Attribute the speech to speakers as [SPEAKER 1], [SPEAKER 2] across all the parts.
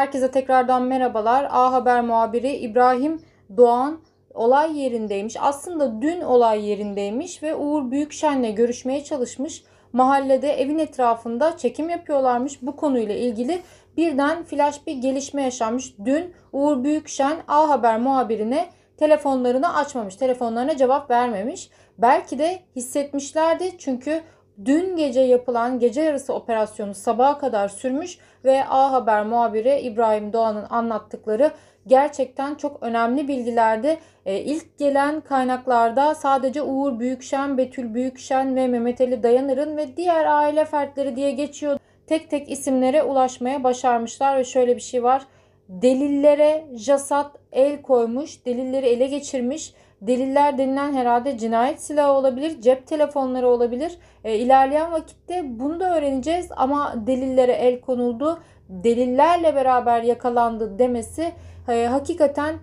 [SPEAKER 1] Herkese tekrardan merhabalar. A Haber muhabiri İbrahim Doğan olay yerindeymiş. Aslında dün olay yerindeymiş ve Uğur Büyükşen'le görüşmeye çalışmış. Mahallede evin etrafında çekim yapıyorlarmış. Bu konuyla ilgili birden flash bir gelişme yaşanmış. Dün Uğur Büyükşen A Haber muhabirine telefonlarını açmamış. Telefonlarına cevap vermemiş. Belki de hissetmişlerdi çünkü dün gece yapılan gece yarısı operasyonu sabaha kadar sürmüş ve A Haber muhabiri İbrahim Doğan'ın anlattıkları gerçekten çok önemli bilgilerdi. E, ilk gelen kaynaklarda sadece Uğur Büyükşen, Betül Büyükşen ve Mehmet Ali Dayanır'ın ve diğer aile fertleri diye geçiyor. Tek tek isimlere ulaşmaya başarmışlar ve şöyle bir şey var. Delillere jasat el koymuş, delilleri ele geçirmiş Deliller denilen herhalde cinayet silahı olabilir, cep telefonları olabilir. E, ilerleyen vakitte bunu da öğreneceğiz ama delillere el konuldu, delillerle beraber yakalandı demesi e, hakikaten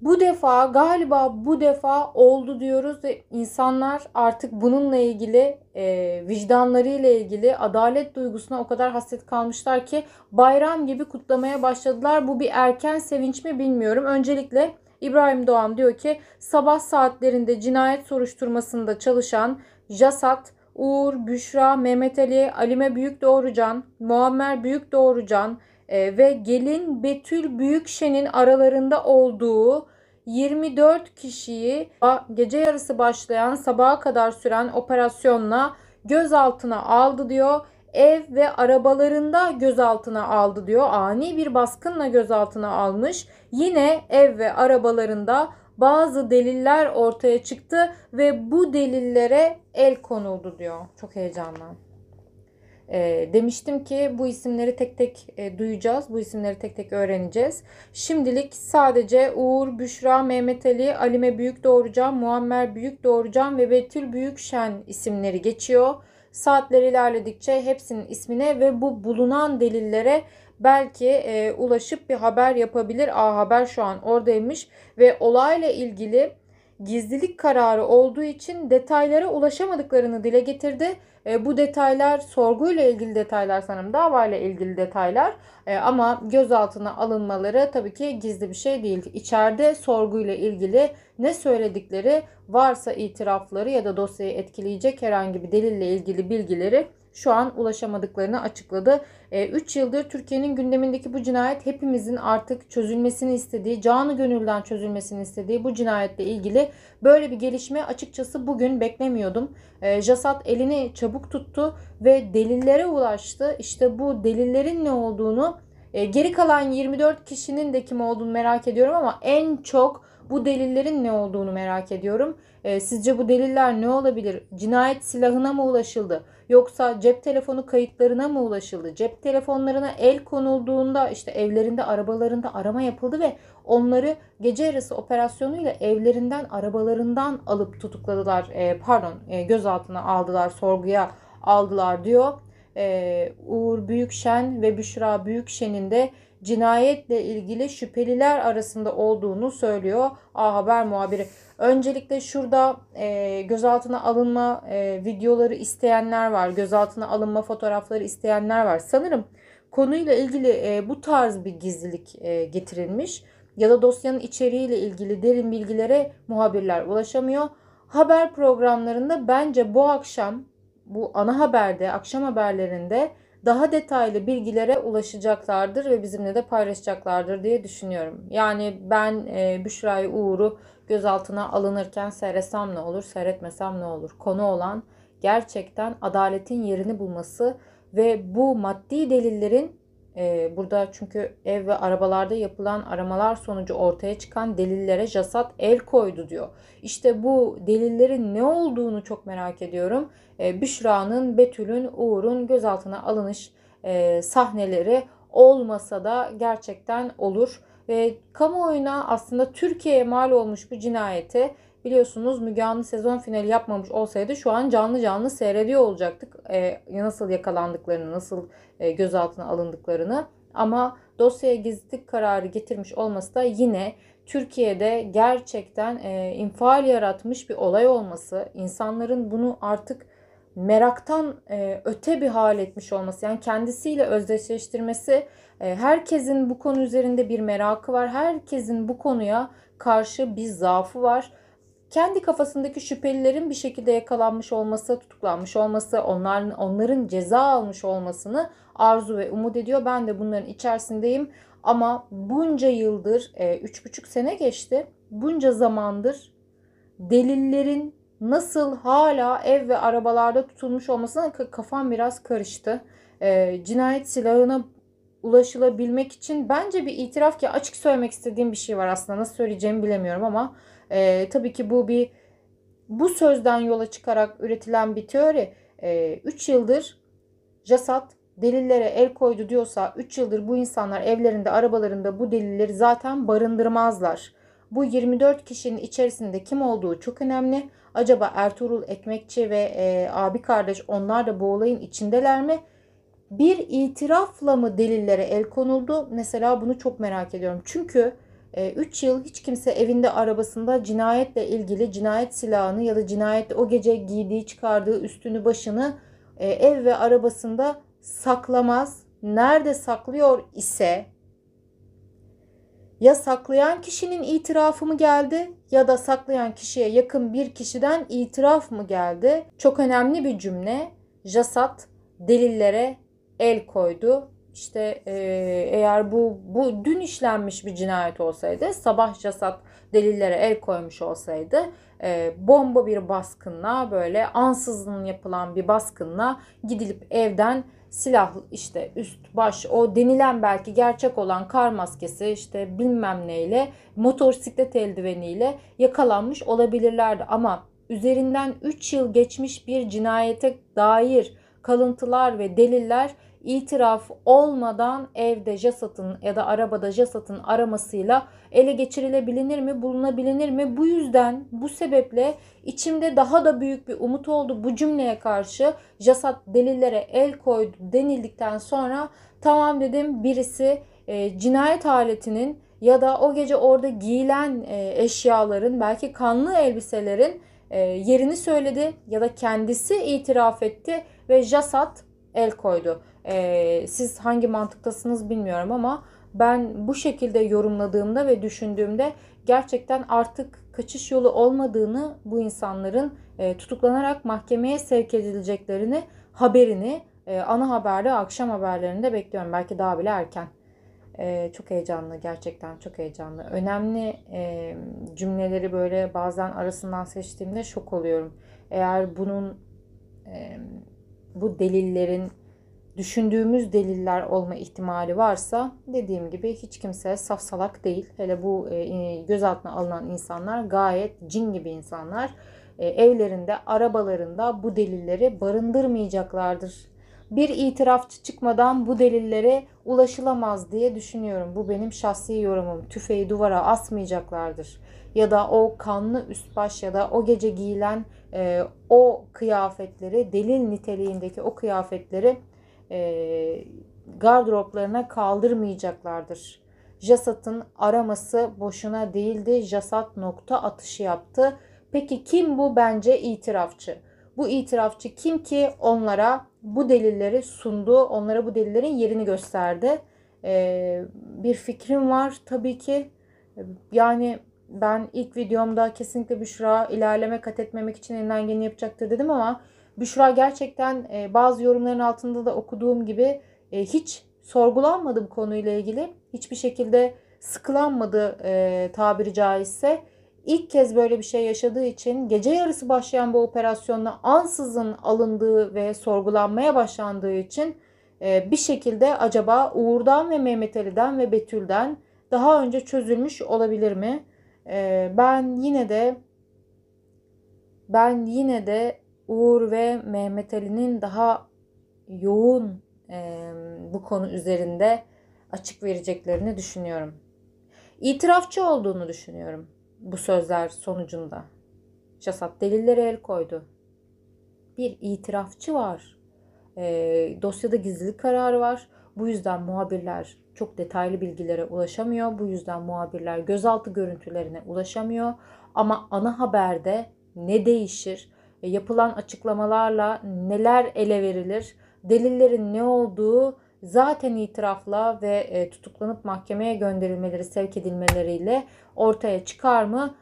[SPEAKER 1] bu defa galiba bu defa oldu diyoruz. İnsanlar artık bununla ilgili e, vicdanlarıyla ilgili adalet duygusuna o kadar hasret kalmışlar ki bayram gibi kutlamaya başladılar. Bu bir erken sevinç mi bilmiyorum. Öncelikle İbrahim Doğan diyor ki sabah saatlerinde cinayet soruşturmasında çalışan Jasat, Uğur, Büşra, Mehmet Ali, Alime Büyük Doğrucan, Muammer Büyük Doğrucan e, ve gelin Betül Büyükşen'in aralarında olduğu 24 kişiyi gece yarısı başlayan sabaha kadar süren operasyonla gözaltına aldı diyor ev ve arabalarında gözaltına aldı diyor. Ani bir baskınla gözaltına almış. Yine ev ve arabalarında bazı deliller ortaya çıktı ve bu delillere el konuldu diyor. Çok heyecanlı. E, demiştim ki bu isimleri tek tek e, duyacağız, bu isimleri tek tek öğreneceğiz. Şimdilik sadece Uğur, Büşra, Mehmet Ali, Alime Büyük Doğrucan, Muammer Büyük Doğrucan ve Betül Büyükşen isimleri geçiyor. Saatler ilerledikçe hepsinin ismine ve bu bulunan delillere belki e, ulaşıp bir haber yapabilir. A Haber şu an oradaymış ve olayla ilgili gizlilik kararı olduğu için detaylara ulaşamadıklarını dile getirdi. E, bu detaylar sorguyla ilgili detaylar sanırım davayla ilgili detaylar e, ama gözaltına alınmaları tabii ki gizli bir şey değil. İçeride sorguyla ilgili ne söyledikleri varsa itirafları ya da dosyayı etkileyecek herhangi bir delille ilgili bilgileri şu an ulaşamadıklarını açıkladı. 3 e, yıldır Türkiye'nin gündemindeki bu cinayet hepimizin artık çözülmesini istediği, canı gönülden çözülmesini istediği bu cinayetle ilgili böyle bir gelişme açıkçası bugün beklemiyordum. E, Jasat elini çabuk tuttu ve delillere ulaştı. İşte bu delillerin ne olduğunu e, geri kalan 24 kişinin de kim olduğunu merak ediyorum ama en çok bu delillerin ne olduğunu merak ediyorum. E, sizce bu deliller ne olabilir? Cinayet silahına mı ulaşıldı? Yoksa cep telefonu kayıtlarına mı ulaşıldı? Cep telefonlarına el konulduğunda işte evlerinde, arabalarında arama yapıldı ve onları gece yarısı operasyonuyla evlerinden, arabalarından alıp tutukladılar. E, pardon, e, gözaltına aldılar, sorguya aldılar diyor. E, Uğur Büyükşen ve Büşra Büyükşen'in de cinayetle ilgili şüpheliler arasında olduğunu söylüyor A Haber muhabiri. Öncelikle şurada e, gözaltına alınma e, videoları isteyenler var. Gözaltına alınma fotoğrafları isteyenler var. Sanırım konuyla ilgili e, bu tarz bir gizlilik e, getirilmiş ya da dosyanın içeriğiyle ilgili derin bilgilere muhabirler ulaşamıyor. Haber programlarında bence bu akşam bu ana haberde, akşam haberlerinde daha detaylı bilgilere ulaşacaklardır ve bizimle de paylaşacaklardır diye düşünüyorum. Yani ben e, Büşra'yı Uğur'u gözaltına alınırken seyretsem ne olur, seyretmesem ne olur? Konu olan gerçekten adaletin yerini bulması ve bu maddi delillerin ee, burada çünkü ev ve arabalarda yapılan aramalar sonucu ortaya çıkan delillere Jasat el koydu diyor. İşte bu delillerin ne olduğunu çok merak ediyorum. Ee, Büşra'nın, Betül'ün, Uğur'un gözaltına alınış e, sahneleri olmasa da gerçekten olur. Ve kamuoyuna aslında Türkiye'ye mal olmuş bu cinayete. Biliyorsunuz Müge Anlı sezon finali yapmamış olsaydı şu an canlı canlı seyrediyor olacaktık. E, nasıl yakalandıklarını, nasıl e, gözaltına alındıklarını. Ama dosyaya gizlilik kararı getirmiş olması da yine Türkiye'de gerçekten e, infial yaratmış bir olay olması, insanların bunu artık meraktan e, öte bir hal etmiş olması, yani kendisiyle özdeşleştirmesi, e, herkesin bu konu üzerinde bir merakı var, herkesin bu konuya karşı bir zaafı var kendi kafasındaki şüphelilerin bir şekilde yakalanmış olması, tutuklanmış olması, onların onların ceza almış olmasını arzu ve umut ediyor. Ben de bunların içerisindeyim ama bunca yıldır, e, üç buçuk sene geçti, bunca zamandır delillerin nasıl hala ev ve arabalarda tutulmuş olmasına kafam biraz karıştı. E, cinayet silahına ulaşılabilmek için bence bir itiraf ki açık söylemek istediğim bir şey var aslında. Nasıl söyleyeceğimi bilemiyorum ama e, tabii ki bu bir bu sözden yola çıkarak üretilen bir teori. 3 e, ee, yıldır Jasat delillere el koydu diyorsa 3 yıldır bu insanlar evlerinde arabalarında bu delilleri zaten barındırmazlar. Bu 24 kişinin içerisinde kim olduğu çok önemli. Acaba Ertuğrul Ekmekçi ve e, abi kardeş onlar da bu olayın içindeler mi? Bir itirafla mı delillere el konuldu? Mesela bunu çok merak ediyorum. Çünkü 3 ee, yıl hiç kimse evinde arabasında cinayetle ilgili cinayet silahını ya da cinayette o gece giydiği çıkardığı üstünü başını e, ev ve arabasında saklamaz. Nerede saklıyor ise ya saklayan kişinin itirafı mı geldi ya da saklayan kişiye yakın bir kişiden itiraf mı geldi? Çok önemli bir cümle. Jasat delillere el koydu işte e, eğer bu bu dün işlenmiş bir cinayet olsaydı sabah casat delillere el koymuş olsaydı e, bomba bir baskınla böyle ansızın yapılan bir baskınla gidilip evden silah işte üst baş o denilen belki gerçek olan kar maskesi işte bilmem neyle motosiklet eldiveniyle yakalanmış olabilirlerdi ama üzerinden 3 yıl geçmiş bir cinayete dair kalıntılar ve deliller itiraf olmadan evde JASAT'ın ya da arabada JASAT'ın aramasıyla ele geçirilebilir mi, bulunabilir mi? Bu yüzden bu sebeple içimde daha da büyük bir umut oldu. Bu cümleye karşı JASAT delillere el koydu denildikten sonra tamam dedim birisi e, cinayet aletinin ya da o gece orada giyilen e, eşyaların belki kanlı elbiselerin e, yerini söyledi ya da kendisi itiraf etti ve JASAT el koydu. E, siz hangi mantıktasınız bilmiyorum ama ben bu şekilde yorumladığımda ve düşündüğümde gerçekten artık kaçış yolu olmadığını bu insanların e, tutuklanarak mahkemeye sevk edileceklerini haberini e, ana haberde akşam haberlerinde bekliyorum. Belki daha bile erken. E, çok heyecanlı gerçekten çok heyecanlı. Önemli e, cümleleri böyle bazen arasından seçtiğimde şok oluyorum. Eğer bunun e, bu delillerin düşündüğümüz deliller olma ihtimali varsa dediğim gibi hiç kimse safsalak değil. Hele bu e, gözaltına alınan insanlar gayet cin gibi insanlar. E, evlerinde, arabalarında bu delilleri barındırmayacaklardır. Bir itirafçı çıkmadan bu delillere ulaşılamaz diye düşünüyorum. Bu benim şahsi yorumum. Tüfeği duvara asmayacaklardır ya da o kanlı üst baş ya da o gece giyilen e, o kıyafetleri delil niteliğindeki o kıyafetleri e, gardıroplarına kaldırmayacaklardır. Jasat'ın araması boşuna değildi. Jasat nokta atışı yaptı. Peki kim bu bence itirafçı? Bu itirafçı kim ki onlara bu delilleri sundu, onlara bu delillerin yerini gösterdi. Ee, bir fikrim var tabii ki. Yani ben ilk videomda kesinlikle Büşra ilerleme kat etmemek için elinden geleni yapacaktır dedim ama Büşra gerçekten e, bazı yorumların altında da okuduğum gibi e, hiç sorgulanmadı bu konuyla ilgili. Hiçbir şekilde sıkılanmadı e, tabiri caizse. İlk kez böyle bir şey yaşadığı için gece yarısı başlayan bu operasyonla ansızın alındığı ve sorgulanmaya başlandığı için e, bir şekilde acaba Uğur'dan ve Mehmet Ali'den ve Betül'den daha önce çözülmüş olabilir mi? E, ben yine de ben yine de Uğur ve Mehmet Ali'nin daha yoğun e, bu konu üzerinde açık vereceklerini düşünüyorum. İtirafçı olduğunu düşünüyorum bu sözler sonucunda. Şasat delillere el koydu. Bir itirafçı var. E, dosyada gizlilik kararı var. Bu yüzden muhabirler çok detaylı bilgilere ulaşamıyor. Bu yüzden muhabirler gözaltı görüntülerine ulaşamıyor. Ama ana haberde ne değişir? E, yapılan açıklamalarla neler ele verilir? Delillerin ne olduğu zaten itirafla ve e, tutuklanıp mahkemeye gönderilmeleri, sevk edilmeleriyle ortaya çıkar mı?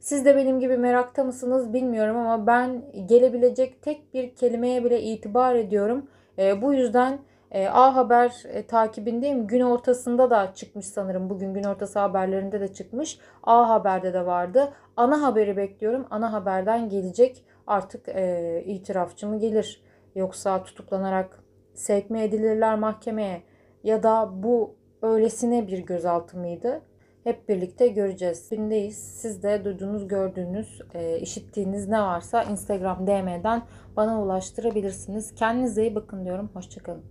[SPEAKER 1] Siz de benim gibi merakta mısınız bilmiyorum ama ben gelebilecek tek bir kelimeye bile itibar ediyorum. E, bu yüzden e, A Haber e, takibindeyim. Gün ortasında da çıkmış sanırım. Bugün gün ortası haberlerinde de çıkmış. A Haber'de de vardı. Ana haberi bekliyorum. Ana haberden gelecek artık e, itirafçı mı gelir? Yoksa tutuklanarak sevk mi edilirler mahkemeye? Ya da bu öylesine bir gözaltı mıydı? Hep birlikte göreceğiz. Gündeyiz. Siz de duyduğunuz, gördüğünüz, e, işittiğiniz ne varsa Instagram DM'den bana ulaştırabilirsiniz. Kendinize iyi bakın diyorum. Hoşçakalın.